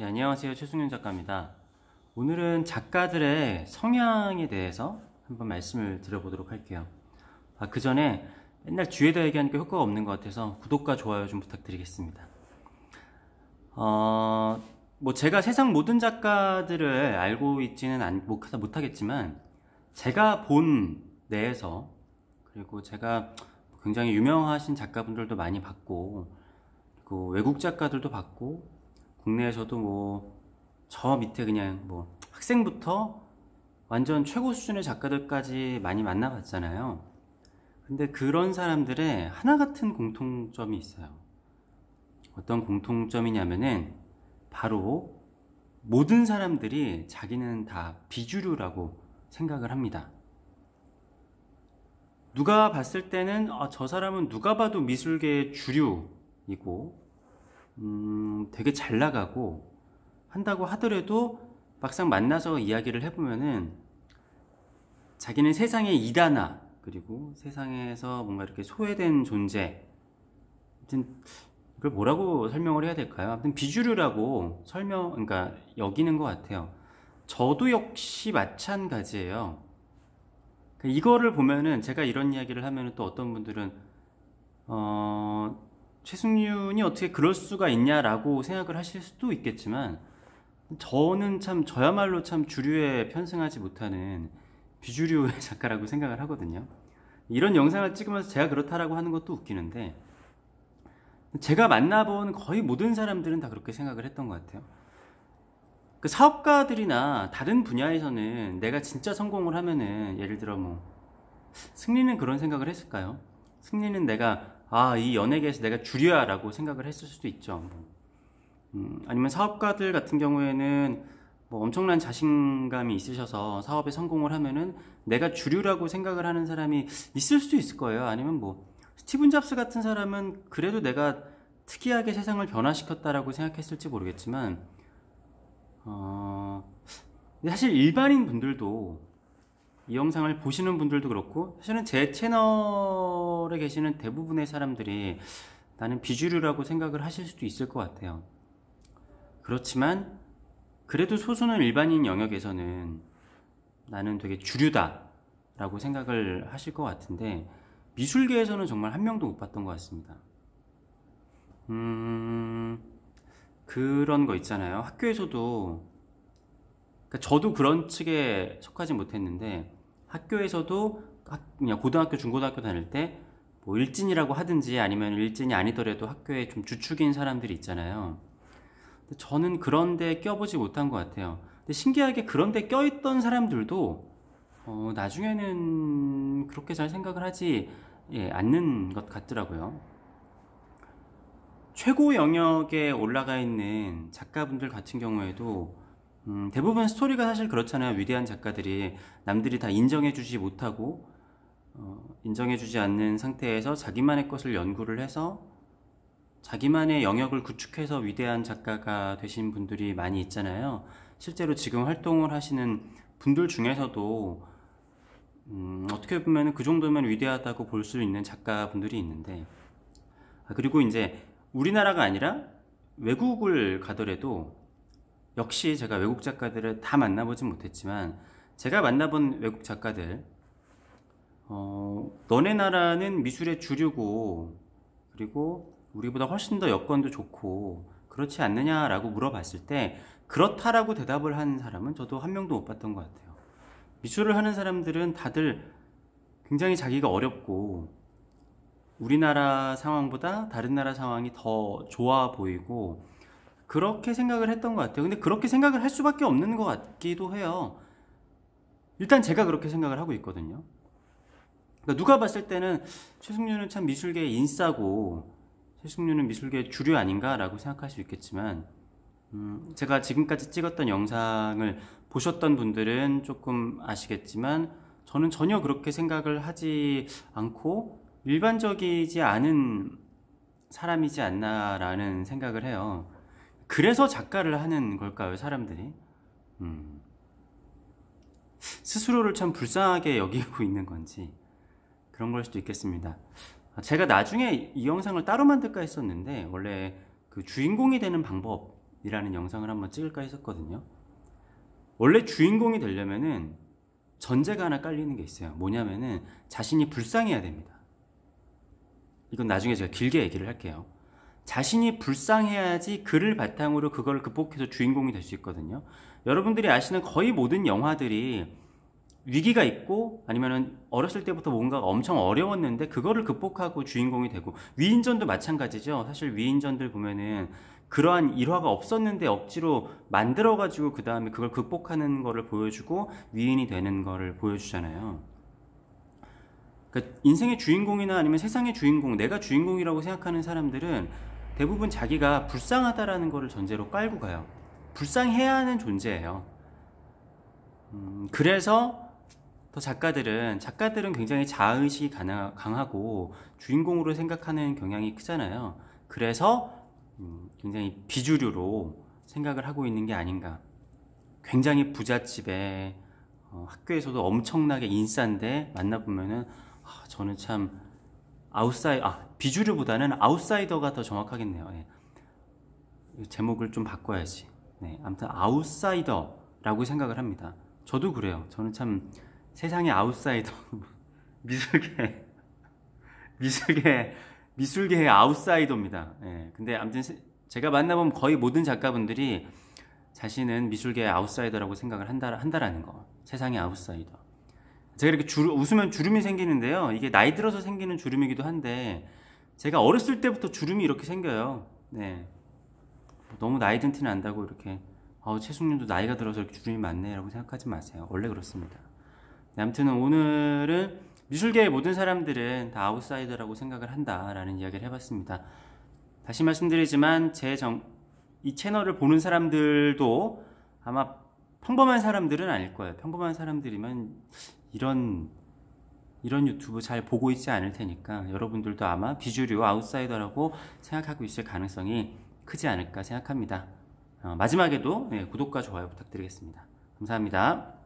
네, 안녕하세요. 최승윤 작가입니다. 오늘은 작가들의 성향에 대해서 한번 말씀을 드려보도록 할게요. 아, 그 전에 맨날 주에다 얘기하니까 효과가 없는 것 같아서 구독과 좋아요 좀 부탁드리겠습니다. 어, 뭐 제가 세상 모든 작가들을 알고 있지는 않, 못하겠지만 제가 본 내에서 그리고 제가 굉장히 유명하신 작가분들도 많이 봤고 그고 외국 작가들도 봤고 국내에서도 뭐 저 밑에 그냥 뭐 학생부터 완전 최고 수준의 작가들까지 많이 만나봤잖아요. 근데 그런 사람들의 하나같은 공통점이 있어요. 어떤 공통점이냐면은 바로 모든 사람들이 자기는 다 비주류라고 생각을 합니다. 누가 봤을 때는 아, 저 사람은 누가 봐도 미술계의 주류이고 음, 되게 잘 나가고 한다고 하더라도 막상 만나서 이야기를 해보면은 자기는 세상의 이단아 그리고 세상에서 뭔가 이렇게 소외된 존재 아무튼 그걸 뭐라고 설명을 해야 될까요? 아무튼 비주류라고 설명 그러니까 여기는 것 같아요. 저도 역시 마찬가지예요. 그러니까 이거를 보면은 제가 이런 이야기를 하면은 또 어떤 분들은 어 최승윤이 어떻게 그럴 수가 있냐라고 생각을 하실 수도 있겠지만 저는 참 저야말로 참 주류에 편승하지 못하는 비주류의 작가라고 생각을 하거든요. 이런 영상을 찍으면서 제가 그렇다라고 하는 것도 웃기는데 제가 만나본 거의 모든 사람들은 다 그렇게 생각을 했던 것 같아요. 그 사업가들이나 다른 분야에서는 내가 진짜 성공을 하면은 예를 들어 뭐 승리는 그런 생각을 했을까요? 승리는 내가 아, 이 연예계에서 내가 줄여야 라고 생각을 했을 수도 있죠. 뭐. 음, 아니면 사업가들 같은 경우에는 뭐 엄청난 자신감이 있으셔서 사업에 성공을 하면은 내가 주류라고 생각을 하는 사람이 있을 수도 있을 거예요. 아니면 뭐 스티븐 잡스 같은 사람은 그래도 내가 특이하게 세상을 변화시켰다라고 생각했을지 모르겠지만, 어, 사실 일반인 분들도 이 영상을 보시는 분들도 그렇고, 사실은 제 채널 서울에 계시는 대부분의 사람들이 나는 비주류라고 생각을 하실 수도 있을 것 같아요. 그렇지만 그래도 소수는 일반인 영역에서는 나는 되게 주류다 라고 생각을 하실 것 같은데 미술계에서는 정말 한 명도 못 봤던 것 같습니다. 음, 그런 거 있잖아요. 학교에서도 그러니까 저도 그런 측에 속하지 못했는데 학교에서도 그냥 고등학교, 중고등학교 다닐 때뭐 일진이라고 하든지 아니면 일진이 아니더라도 학교에 좀 주축인 사람들이 있잖아요. 저는 그런데 껴보지 못한 것 같아요. 근데 신기하게 그런데 껴있던 사람들도 어, 나중에는 그렇게 잘 생각을 하지 예, 않는 것 같더라고요. 최고 영역에 올라가 있는 작가분들 같은 경우에도 음, 대부분 스토리가 사실 그렇잖아요. 위대한 작가들이 남들이 다 인정해주지 못하고 어, 인정해주지 않는 상태에서 자기만의 것을 연구를 해서 자기만의 영역을 구축해서 위대한 작가가 되신 분들이 많이 있잖아요. 실제로 지금 활동을 하시는 분들 중에서도 음, 어떻게 보면 그 정도면 위대하다고 볼 수 있는 작가분들이 있는데 아, 그리고 이제 우리나라가 아니라 외국을 가더라도 역시 제가 외국 작가들을 다 만나보진 못했지만 제가 만나본 외국 작가들 어, 너네 나라는 미술의 주류고 그리고 우리보다 훨씬 더 여건도 좋고 그렇지 않느냐라고 물어봤을 때 그렇다라고 대답을 하는 사람은 저도 한 명도 못 봤던 것 같아요. 미술을 하는 사람들은 다들 굉장히 자기가 어렵고 우리나라 상황보다 다른 나라 상황이 더 좋아 보이고 그렇게 생각을 했던 것 같아요. 근데 그렇게 생각을 할 수밖에 없는 것 같기도 해요. 일단 제가 그렇게 생각을 하고 있거든요. 그러니까 누가 봤을 때는 최승윤은 참 미술계의 인싸고 최승윤은 미술계의 주류 아닌가라고 생각할 수 있겠지만 음, 제가 지금까지 찍었던 영상을 보셨던 분들은 조금 아시겠지만 저는 전혀 그렇게 생각을 하지 않고 일반적이지 않은 사람이지 않나라는 생각을 해요. 그래서 작가를 하는 걸까요, 사람들이? 음. 스스로를 참 불쌍하게 여기고 있는 건지. 그런 걸 수도 있겠습니다. 아, 제가 나중에 이 영상을 따로 만들까 했었는데 원래 그 주인공이 되는 방법이라는 영상을 한번 찍을까 했었거든요. 원래 주인공이 되려면은 전제가 하나 깔리는 게 있어요. 뭐냐면은 자신이 불쌍해야 됩니다. 이건 나중에 제가 길게 얘기를 할게요. 자신이 불쌍해야지 그를 바탕으로 그걸 극복해서 주인공이 될 수 있거든요. 여러분들이 아시는 거의 모든 영화들이 위기가 있고 아니면은 어렸을 때부터 뭔가가 엄청 어려웠는데 그거를 극복하고 주인공이 되고 위인전도 마찬가지죠. 사실 위인전들 보면은 그러한 일화가 없었는데 억지로 만들어 가지고 그 다음에 그걸 극복하는 거를 보여주고 위인이 되는 거를 보여주잖아요. 그러니까 인생의 주인공이나 아니면 세상의 주인공, 내가 주인공이라고 생각하는 사람들은 대부분 자기가 불쌍하다라는 거를 전제로 깔고 가요. 불쌍해야 하는 존재예요. 음, 그래서 또 작가들은 작가들은 굉장히 자의식이 강하고 주인공으로 생각하는 경향이 크잖아요. 그래서 음, 굉장히 비주류로 생각을 하고 있는 게 아닌가. 굉장히 부잣집에 어, 학교에서도 엄청나게 인싼데 만나보면은 아, 저는 참 아웃사이 아 비주류보다는 아웃사이더가 더 정확하겠네요. 네. 제목을 좀 바꿔야지. 네, 아무튼 아웃사이더라고 생각을 합니다. 저도 그래요. 저는 참 세상의 아웃사이더 미술계 미술계 미술계의 아웃사이더입니다. 예, 근데 아무튼 제가 만나본 거의 모든 작가분들이 자신은 미술계의 아웃사이더라고 생각을 한다, 한다라는 거. 세상의 아웃사이더. 제가 이렇게 주 웃으면 주름이 생기는데요. 이게 나이 들어서 생기는 주름이기도 한데 제가 어렸을 때부터 주름이 이렇게 생겨요. 네. 너무 나이 든티 난다고 이렇게 아우 최숙님도 나이가 들어서 이렇게 주름이 많네라고 생각하지 마세요. 원래 그렇습니다. 아무튼 오늘은 미술계의 모든 사람들은 다 아웃사이더라고 생각을 한다라는 이야기를 해봤습니다. 다시 말씀드리지만 제 정, 이 채널을 보는 사람들도 아마 평범한 사람들은 아닐 거예요. 평범한 사람들이면 이런 이런 유튜브 잘 보고 있지 않을 테니까 여러분들도 아마 비주류 아웃사이더라고 생각하고 있을 가능성이 크지 않을까 생각합니다. 어, 마지막에도 네, 구독과 좋아요 부탁드리겠습니다. 감사합니다.